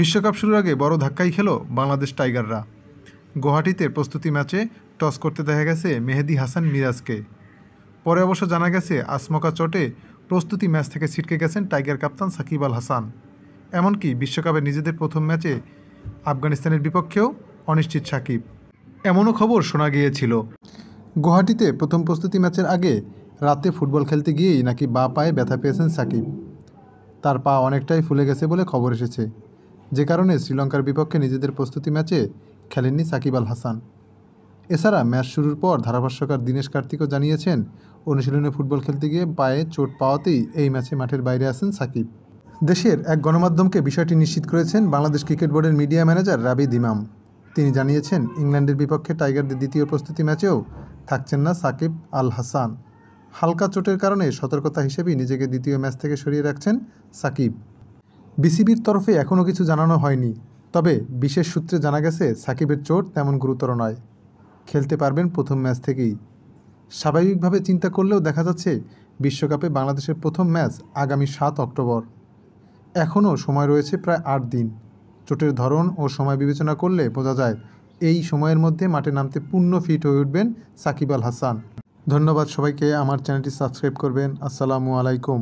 বিশ্বকাপ শুরুর আগে বড় ধাক্কাই খেল বাংলাদেশ টাইগাররা গুয়াহাটিতে প্রস্তুতি ম্যাচে টস করতে দেখা গেছে মেহেদি হাসান মিরাজকে পরে অবশ্য জানা গেছে আসমকা চটে প্রস্তুতি ম্যাচ থেকে ছিটকে গেছেন টাইগার কাপ্তান সাকিব আল হাসান এমনকি বিশ্বকাপে নিজেদের প্রথম ম্যাচে আফগানিস্তানের বিপক্ষেও অনিশ্চিত সাকিব এমনও খবর শোনা গিয়েছিল গুয়াহাটিতে প্রথম প্রস্তুতি ম্যাচের আগে রাতে ফুটবল খেলতে গিয়েই নাকি বা পায়ে ব্যথা পেয়েছেন সাকিব তার পা অনেকটাই ফুলে গেছে বলে খবর এসেছে যে কারণে শ্রীলঙ্কার বিপক্ষে নিজেদের প্রস্তুতি ম্যাচে খেলেননি সাকিব আল হাসান এছাড়া ম্যাচ শুরুর পর ধারাভাষ্যকার দীনেশ কার্তিকও জানিয়েছেন অনুশীলনে ফুটবল খেলতে গিয়ে পায়ে চোট পাওয়াতেই এই ম্যাচে মাঠের বাইরে আসেন সাকিব দেশের এক গণমাধ্যমকে বিষয়টি নিশ্চিত করেছেন বাংলাদেশ ক্রিকেট বোর্ডের মিডিয়া ম্যানেজার রাবি দিমাম তিনি জানিয়েছেন ইংল্যান্ডের বিপক্ষে টাইগারদের দ্বিতীয় প্রস্তুতি ম্যাচেও থাকছেন না সাকিব আল হাসান হালকা চোটের কারণে সতর্কতা হিসেবেই নিজেকে দ্বিতীয় ম্যাচ থেকে সরিয়ে রাখছেন সাকিব বিসিবির তরফে এখনও কিছু জানানো হয়নি তবে বিশেষ সূত্রে জানা গেছে সাকিবের চোট তেমন গুরুতর নয় খেলতে পারবেন প্রথম ম্যাচ থেকেই স্বাভাবিকভাবে চিন্তা করলেও দেখা যাচ্ছে বিশ্বকাপে বাংলাদেশের প্রথম ম্যাচ আগামী সাত অক্টোবর এখনও সময় রয়েছে প্রায় আট দিন চোটের ধরন ও সময় বিবেচনা করলে বোঝা যায় এই সময়ের মধ্যে মাঠে নামতে পূর্ণ ফিট হয়ে উঠবেন সাকিব আল হাসান ধন্যবাদ সবাইকে আমার চ্যানেলটি সাবস্ক্রাইব করবেন আসসালামু আলাইকুম